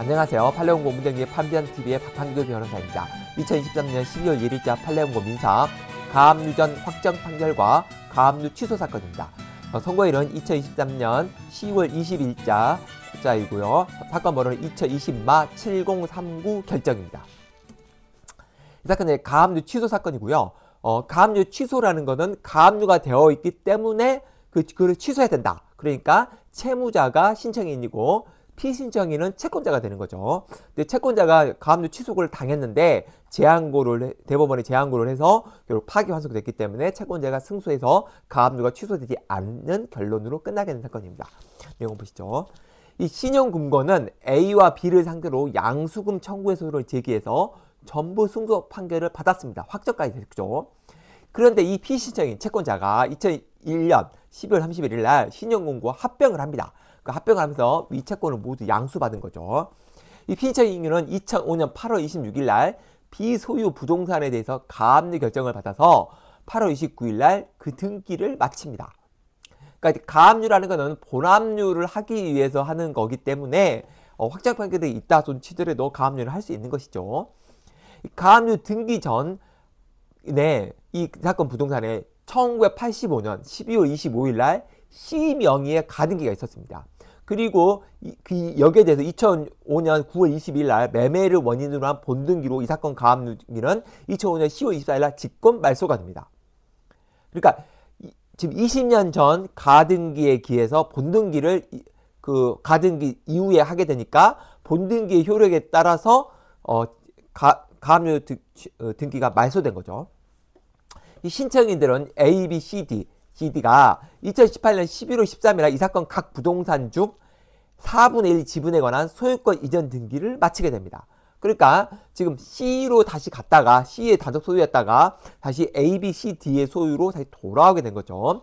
안녕하세요. 팔레온고 문정리의 판변TV의 박한규 변호사입니다. 2023년 12월 1일자 팔레온고 민사 가압류전 확정 판결과 가압류 취소 사건입니다. 어, 선고일은 2023년 10월 20일자 자이고요. 사건 번호는 2020마 7039 결정입니다. 이사건의 가압류 취소 사건이고요. 어, 가압류 취소라는 것은 가압류가 되어 있기 때문에 그, 그를 취소해야 된다. 그러니까 채무자가 신청인이고 피신청인은 채권자가 되는 거죠. 근데 채권자가 가압류 취소를 당했는데 제한고를 대법원에 제한고를 해서 결국 파기환송이 됐기 때문에 채권자가 승소해서 가압류가 취소되지 않는 결론으로 끝나게 된 사건입니다. 내용 보시죠. 이 신용금고는 A와 B를 상대로 양수금 청구의 소를 제기해서 전부 승소 판결을 받았습니다. 확정까지 됐죠. 그런데 이 피신청인 채권자가 2001년 12월 31일 날 신용공고 합병을 합니다. 그 합병을 하면서 이 채권을 모두 양수받은 거죠. 이 피신청인은 2005년 8월 26일 날 비소유 부동산에 대해서 가압류 결정을 받아서 8월 29일 날 그 등기를 마칩니다. 그러니까 가압류라는 것은 본압류를 하기 위해서 하는 거기 때문에 어, 확정 판결이 있다 손 치더라도 가압류를 할 수 있는 것이죠. 가압류 등기 전 네, 이 사건 부동산에 1985년 12월 25일 날 C 명의의 가등기가 있었습니다. 그리고 이, 그 여기에 대해서 2005년 9월 22일 날 매매를 원인으로 한 본등기로 이 사건 가압류기는 2005년 10월 24일 날 직권 말소가 됩니다. 그러니까 이, 지금 20년 전 가등기에 기해서 본등기를 그 가등기 이후에 하게 되니까 본등기의 효력에 따라서 어, 가, 가압류 등, 어, 등기가 말소된 거죠. 이 신청인들은 A, B, C, D, CD가 2018년 11월 13일에 이 사건 각 부동산 중 4분의 1 지분에 관한 소유권 이전 등기를 마치게 됩니다. 그러니까 지금 C로 다시 갔다가 C의 단독 소유였다가 다시 A, B, C, D의 소유로 다시 돌아오게 된 거죠.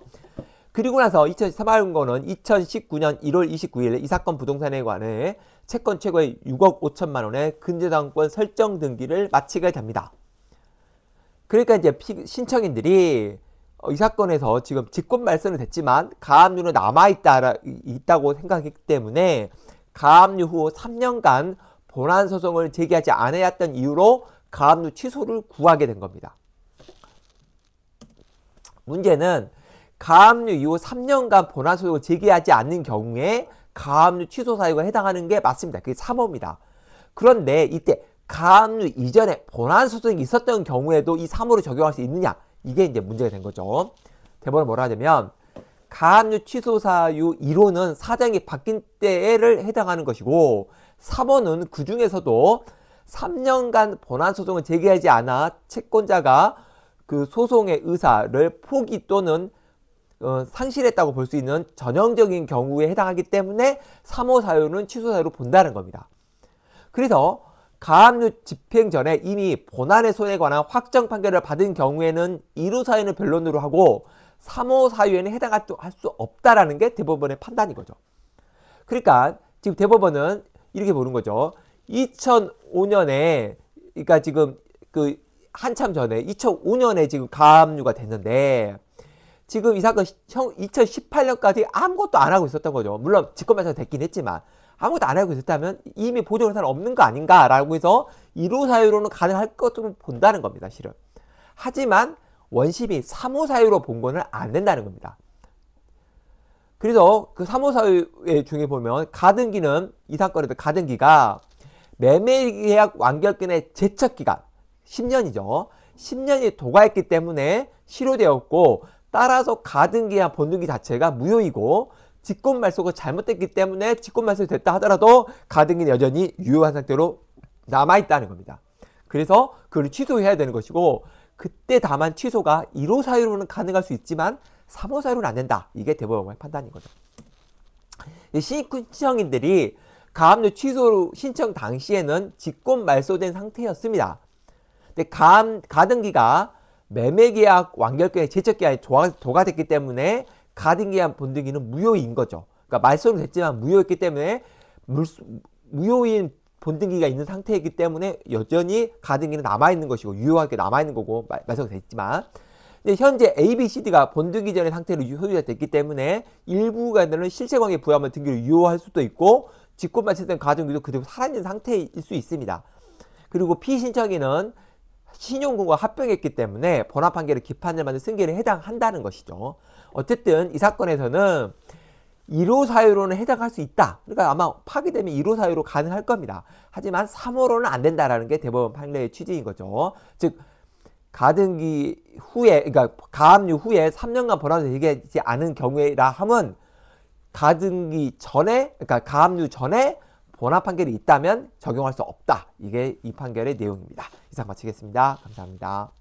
그리고 나서 2018년은 2019년 1월 29일 이 사건 부동산에 관해 채권 최고의 6억 5천만 원의 근저당권 설정 등기를 마치게 됩니다. 그러니까 이제 피, 신청인들이 어, 이 사건에서 지금 직권 말소는 됐지만 가압류는 남아있다 있다고 생각했기 때문에 가압류 후 3년간 본안 소송을 제기하지 않았던 이유로 가압류 취소를 구하게 된 겁니다. 문제는 가압류 이후 3년간 본안 소송을 제기하지 않는 경우에 가압류 취소 사유가 해당하는 게 맞습니다. 그게 3호입니다. 그런데 이때 가압류 이전에 본안 소송이 있었던 경우에도 이 3호를 적용할 수 있느냐 이게 이제 문제가 된 거죠. 대법원 뭐라 하냐면 가압류 취소 사유 1호는 사정이 바뀐 때를 해당하는 것이고 3호는 그 중에서도 3년간 본안 소송을 제기하지 않아 채권자가 그 소송의 의사를 포기 또는 어, 상실했다고 볼 수 있는 전형적인 경우에 해당하기 때문에 3호 사유는 취소 사유로 본다는 겁니다. 그래서 가압류 집행 전에 이미 본안의 손에 관한 확정 판결을 받은 경우에는 1호 사유는 변론으로 하고 3호 사유에는 해당할 수 없다라는 게 대법원의 판단인 거죠. 그러니까 지금 대법원은 이렇게 보는 거죠. 2005년에 그러니까 지금 그 한참 전에 2005년에 지금 가압류가 됐는데 지금 이 사건 2018년까지 아무것도 안 하고 있었던 거죠. 물론 직권발사 됐긴 했지만 아무것도 안 하고 있었다면 이미 보조 회사는 없는 거 아닌가라고 해서 1호 사유로는 가능할 것으로 본다는 겁니다. 실은. 하지만 원심이 3호 사유로 본 거는 안 된다는 겁니다. 그래서 그 3호 사유 중에 보면 가등기는 이 사건에도 가등기가 매매계약 완결근의 제척기간 10년이죠. 10년이 도과했기 때문에 실효되었고 따라서 가등기와 본등기 자체가 무효이고 직권 말소가 잘못됐기 때문에 직권 말소가 됐다 하더라도 가등기는 여전히 유효한 상태로 남아 있다는 겁니다. 그래서 그걸 취소해야 되는 것이고 그때 다만 취소가 1호 사유로는 가능할 수 있지만 3호 사유로는 안 된다. 이게 대법원의 판단인 거죠. 신청인들이 가압류 취소 신청 당시에는 직권 말소된 상태였습니다. 근데 가, 가등기가 매매계약 완결계약 제척계약이 도가, 됐기 때문에 가등기한 본등기는 무효인 거죠. 그러니까 말소는 됐지만 무효였기 때문에 물, 무효인 본등기가 있는 상태이기 때문에 여전히 가등기는 남아있는 것이고 유효하게 남아있는 거고 말, 소가 됐지만 현재 A, B, C, D가 본등기 전의 상태로 소유자 됐기 때문에 일부간에는 실체관계 부여하면 등기를 유효할 수도 있고 직권만 채된 가등기도 그대로 살아있는 상태일 수 있습니다. 그리고 피신청인은 신용금과 합병했기 때문에 번합 판결의 기판을 만든 승계를 해당한다는 것이죠. 어쨌든 이 사건에서는 1호 사유로는 해당할 수 있다. 그러니까 아마 파기되면 1호 사유로 가능할 겁니다. 하지만 3호로는 안 된다라는 게 대법원 판례의 취지인 거죠. 즉 가등기 후에 그러니까 가압류 후에 3년간 번합을 하지 않은 경우라 함은 가등기 전에 그러니까 가압류 전에 본합 판결이 있다면 적용할 수 없다. 이게 이 판결의 내용입니다. 이상 마치겠습니다. 감사합니다.